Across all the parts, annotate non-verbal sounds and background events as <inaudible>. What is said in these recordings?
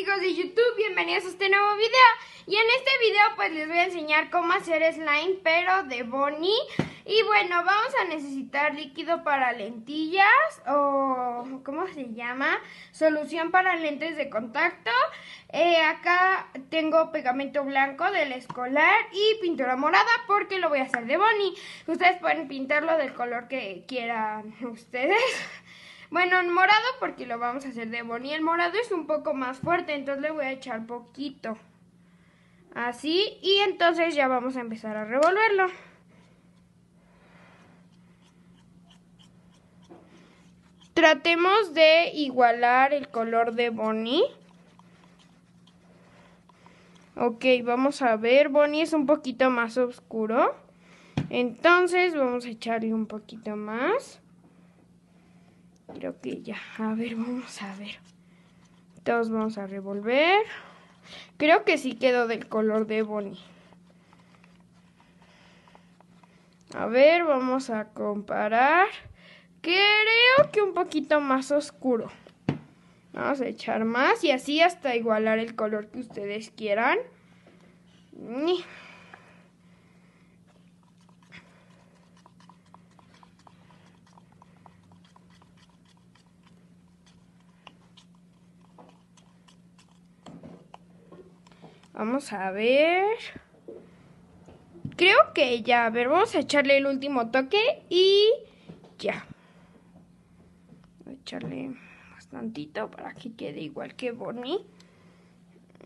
amigos de YouTube, bienvenidos a este nuevo video Y en este video pues les voy a enseñar cómo hacer slime pero de Bonnie Y bueno, vamos a necesitar líquido para lentillas o ¿cómo se llama? Solución para lentes de contacto eh, Acá tengo pegamento blanco del escolar y pintura morada porque lo voy a hacer de Bonnie Ustedes pueden pintarlo del color que quieran <laughs> ustedes bueno, el morado porque lo vamos a hacer de Bonnie. El morado es un poco más fuerte, entonces le voy a echar poquito. Así, y entonces ya vamos a empezar a revolverlo. Tratemos de igualar el color de Bonnie. Ok, vamos a ver, Bonnie es un poquito más oscuro. Entonces vamos a echarle un poquito más. Creo que ya. A ver, vamos a ver. Todos vamos a revolver. Creo que sí quedó del color de Bonnie. A ver, vamos a comparar. Creo que un poquito más oscuro. Vamos a echar más y así hasta igualar el color que ustedes quieran. Vamos a ver. Creo que ya. A ver, vamos a echarle el último toque y ya. Voy a echarle bastantito para que quede igual que Bonnie.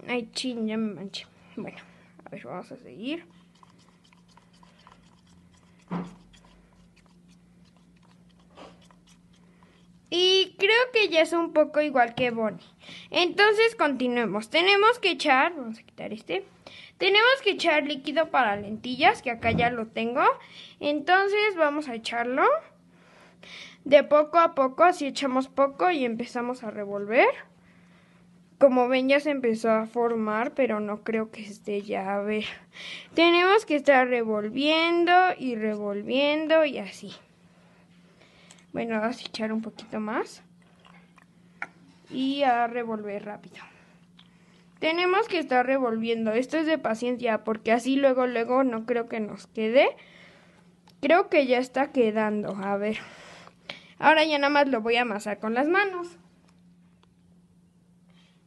Ay, ching, ya me manché. Bueno, a ver, vamos a seguir. Y creo que ya es un poco igual que Bonnie. Entonces continuemos. Tenemos que echar, vamos a quitar este. Tenemos que echar líquido para lentillas, que acá ya lo tengo. Entonces vamos a echarlo. De poco a poco, así echamos poco y empezamos a revolver. Como ven ya se empezó a formar, pero no creo que esté ya. A ver, tenemos que estar revolviendo y revolviendo y así. Bueno, vamos a echar un poquito más y a revolver rápido. Tenemos que estar revolviendo. Esto es de paciencia porque así luego luego no creo que nos quede. Creo que ya está quedando. A ver. Ahora ya nada más lo voy a amasar con las manos.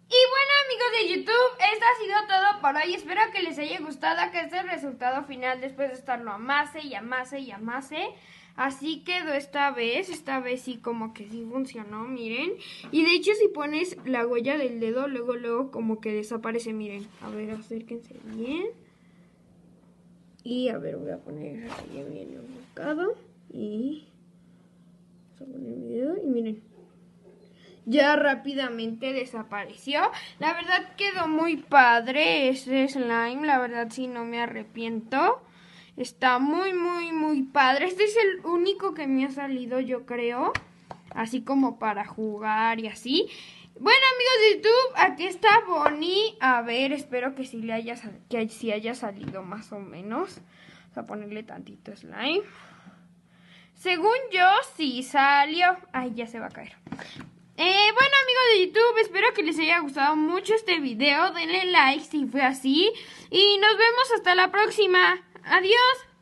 Y bueno amigos de YouTube, esto ha sido todo para hoy. Espero que les haya gustado que este resultado final después de estarlo amase y amase y amase. Así quedó esta vez, esta vez sí como que sí funcionó, miren. Y de hecho si pones la huella del dedo, luego luego como que desaparece, miren. A ver, acérquense bien. Y a ver, voy a poner bien enfocado. Y vamos a poner el dedo y miren ya rápidamente desapareció. La verdad quedó muy padre ese slime, la verdad sí no me arrepiento. Está muy, muy, muy padre. Este es el único que me ha salido, yo creo. Así como para jugar y así. Bueno, amigos de YouTube, aquí está Bonnie. A ver, espero que sí le haya, que haya salido más o menos. Vamos a ponerle tantito slime. Según yo, sí salió. Ay, ya se va a caer. Eh, bueno amigos de YouTube, espero que les haya gustado mucho este video. Denle like si fue así. Y nos vemos hasta la próxima. Adiós.